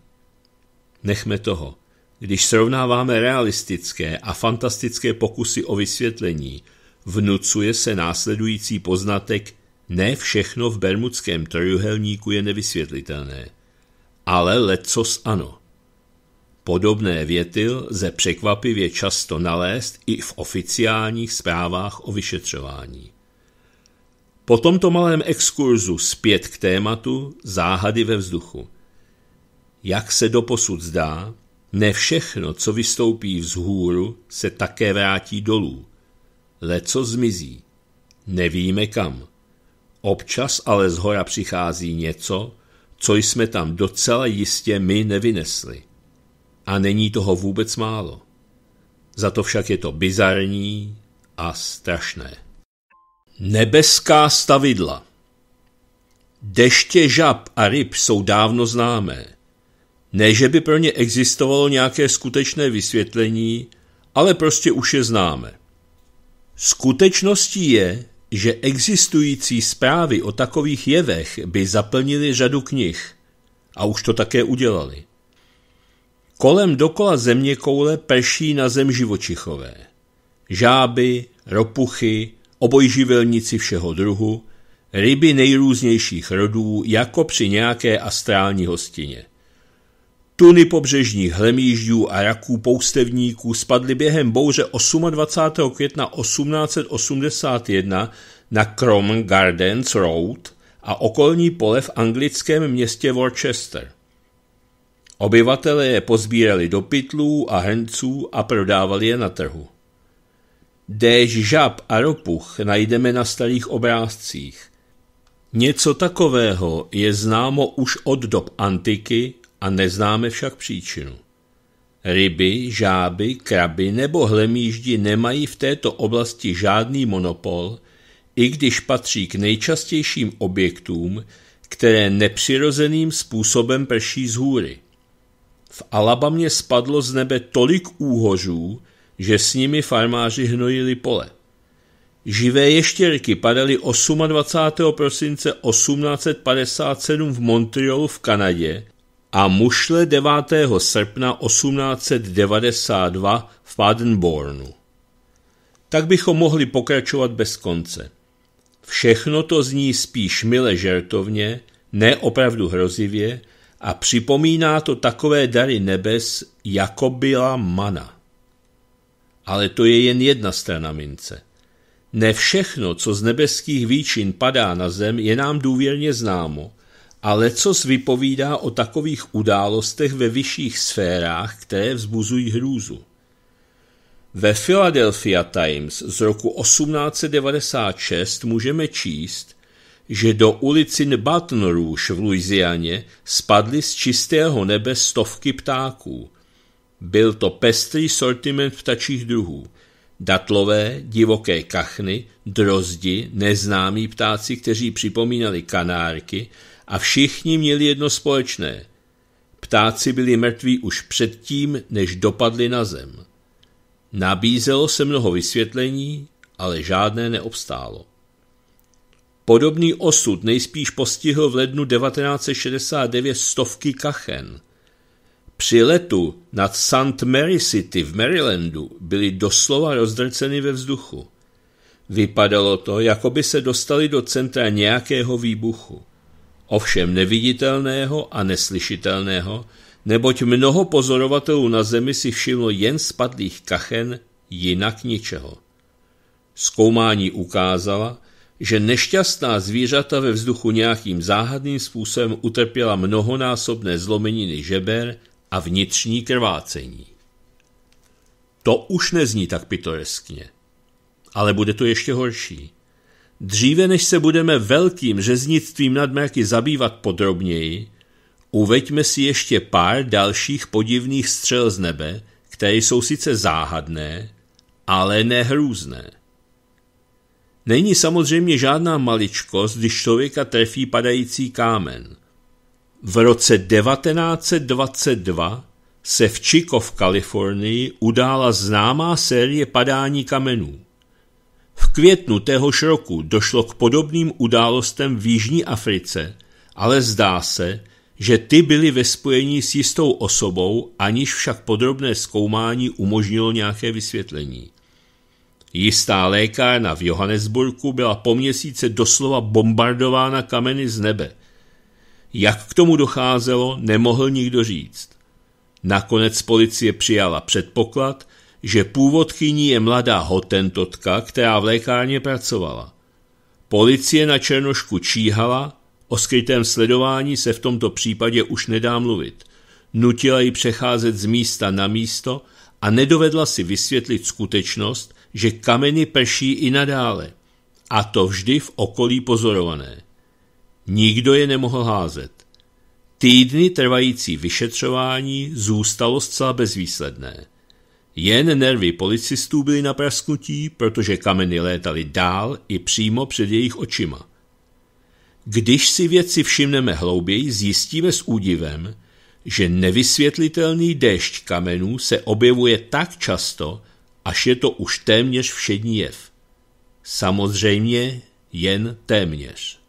Nechme toho. Když srovnáváme realistické a fantastické pokusy o vysvětlení, vnucuje se následující poznatek ne všechno v bermudském trojuhelníku je nevysvětlitelné, ale lecos ano. Podobné věty lze překvapivě často nalézt i v oficiálních zprávách o vyšetřování. Po tomto malém exkurzu zpět k tématu záhady ve vzduchu. Jak se doposud zdá, ne všechno, co vystoupí vzhůru, se také vrátí dolů. Leco zmizí. Nevíme kam. Občas ale z hora přichází něco, co jsme tam docela jistě my nevynesli. A není toho vůbec málo. Za to však je to bizarní a strašné. Nebeská stavidla Deště žab a ryb jsou dávno známé. Ne, že by pro ně existovalo nějaké skutečné vysvětlení, ale prostě už je známe. Skutečností je, že existující zprávy o takových jevech by zaplnily řadu knih a už to také udělali. Kolem dokola země koule prší na zem živočichové. Žáby, ropuchy, obojživelníci všeho druhu, ryby nejrůznějších rodů jako při nějaké astrální hostině. Tuny pobřežních hlemížďů a raků poustevníků spadly během bouře 28. května 1881 na Crom Gardens Road a okolní pole v anglickém městě Worcester. Obyvatelé je pozbírali do pytlů a hrnců a prodávali je na trhu. Déž žab a ropuch najdeme na starých obrázcích. Něco takového je známo už od dob antiky a neznáme však příčinu. Ryby, žáby, kraby nebo hlemíždi nemají v této oblasti žádný monopol, i když patří k nejčastějším objektům, které nepřirozeným způsobem prší z hůry. V Alabamě spadlo z nebe tolik úhořů, že s nimi farmáři hnojili pole. Živé ještěrky padaly 28. prosince 1857 v Montrealu v Kanadě a mušle 9. srpna 1892 v Padenbornu. Tak bychom mohli pokračovat bez konce. Všechno to zní spíš mile žertovně, ne opravdu hrozivě, a připomíná to takové dary nebes, jako byla mana. Ale to je jen jedna strana mince. Ne všechno, co z nebeských výčin padá na zem, je nám důvěrně známo – a lecos vypovídá o takových událostech ve vyšších sférách, které vzbuzují hrůzu. Ve Philadelphia Times z roku 1896 můžeme číst, že do ulici Baton Rouge v Louisianě spadly z čistého nebe stovky ptáků. Byl to pestrý sortiment ptačích druhů. Datlové, divoké kachny, drozdi, neznámí ptáci, kteří připomínali kanárky – a všichni měli jedno společné. Ptáci byli mrtví už předtím, než dopadli na zem. Nabízelo se mnoho vysvětlení, ale žádné neobstálo. Podobný osud nejspíš postihl v lednu 1969 stovky kachen. Při letu nad St. Mary City v Marylandu byly doslova rozdrceny ve vzduchu. Vypadalo to, jako by se dostali do centra nějakého výbuchu ovšem neviditelného a neslyšitelného, neboť mnoho pozorovatelů na zemi si všimlo jen spadlých kachen, jinak ničeho. Zkoumání ukázala, že nešťastná zvířata ve vzduchu nějakým záhadným způsobem utrpěla mnohonásobné zlomeniny žeber a vnitřní krvácení. To už nezní tak pitoreskně, ale bude to ještě horší. Dříve než se budeme velkým řeznictvím nadmerky zabývat podrobněji, uveďme si ještě pár dalších podivných střel z nebe, které jsou sice záhadné, ale nehrůzné. Není samozřejmě žádná maličkost, když člověka trefí padající kámen. V roce 1922 se v Chico v Kalifornii udála známá série padání kamenů. V květnu téhož roku došlo k podobným událostem v Jižní Africe, ale zdá se, že ty byly ve spojení s jistou osobou, aniž však podrobné zkoumání umožnilo nějaké vysvětlení. Jistá lékárna v Johannesburgu byla po měsíce doslova bombardována kameny z nebe. Jak k tomu docházelo, nemohl nikdo říct. Nakonec policie přijala předpoklad, že původkyní je mladá hotentotka, která v lékárně pracovala. Policie na Černošku číhala, o skrytém sledování se v tomto případě už nedá mluvit. Nutila ji přecházet z místa na místo a nedovedla si vysvětlit skutečnost, že kameny prší i nadále. A to vždy v okolí pozorované. Nikdo je nemohl házet. Týdny trvající vyšetřování zůstalo zcela bezvýsledné. Jen nervy policistů byly na prasknutí, protože kameny létaly dál i přímo před jejich očima. Když si věci všimneme hlouběji, zjistíme s údivem, že nevysvětlitelný déšť kamenů se objevuje tak často, až je to už téměř všední jev. Samozřejmě jen téměř.